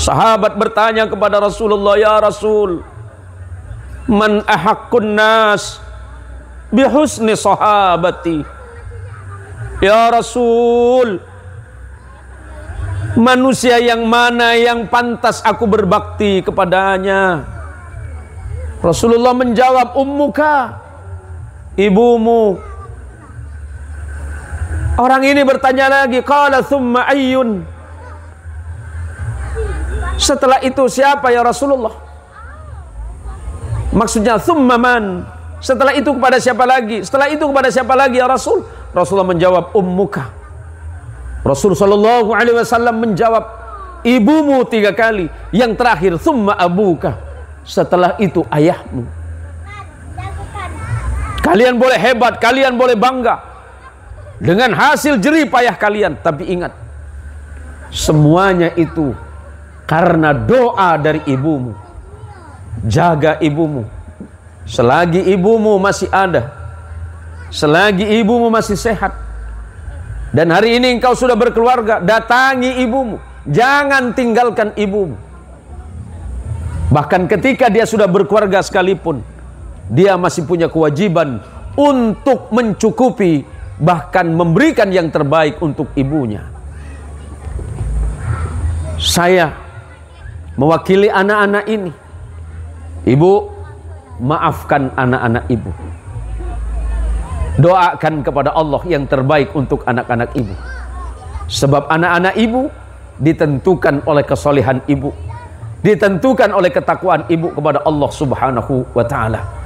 Sahabat bertanya kepada Rasulullah, "Ya Rasul, man ahaqqun nas bihusni sahabati?" Ya Rasul, manusia yang mana yang pantas aku berbakti kepadanya? Rasulullah menjawab, "Ummuka." Ibumu. Orang ini bertanya lagi, qala thumma ayyun? Setelah itu siapa ya Rasulullah? Maksudnya thummaman. Setelah itu kepada siapa lagi? Setelah itu kepada siapa lagi ya Rasul? Rasulullah menjawab ummuka. Rasul sallallahu alaihi wasallam menjawab ibumu tiga kali. Yang terakhir thumma abuka. Setelah itu ayahmu. Kalian boleh hebat, kalian boleh bangga dengan hasil jerih payah kalian, tapi ingat semuanya itu karena doa dari ibumu. Jaga ibumu. Selagi ibumu masih ada, selagi ibumu masih sehat, dan hari ini engkau sudah berkeluarga, datangi ibumu. Jangan tinggalkan ibumu. Bahkan ketika dia sudah berkeluarga sekalipun, dia masih punya kewajiban untuk mencukupi bahkan memberikan yang terbaik untuk ibunya. Saya mewakili anak-anak ini. Ibu, maafkan anak-anak ibu. Doakan kepada Allah yang terbaik untuk anak-anak ibu. Sebab anak-anak ibu ditentukan oleh kesolehan ibu, ditentukan oleh ketakwaan ibu kepada Allah Subhanahu wa taala.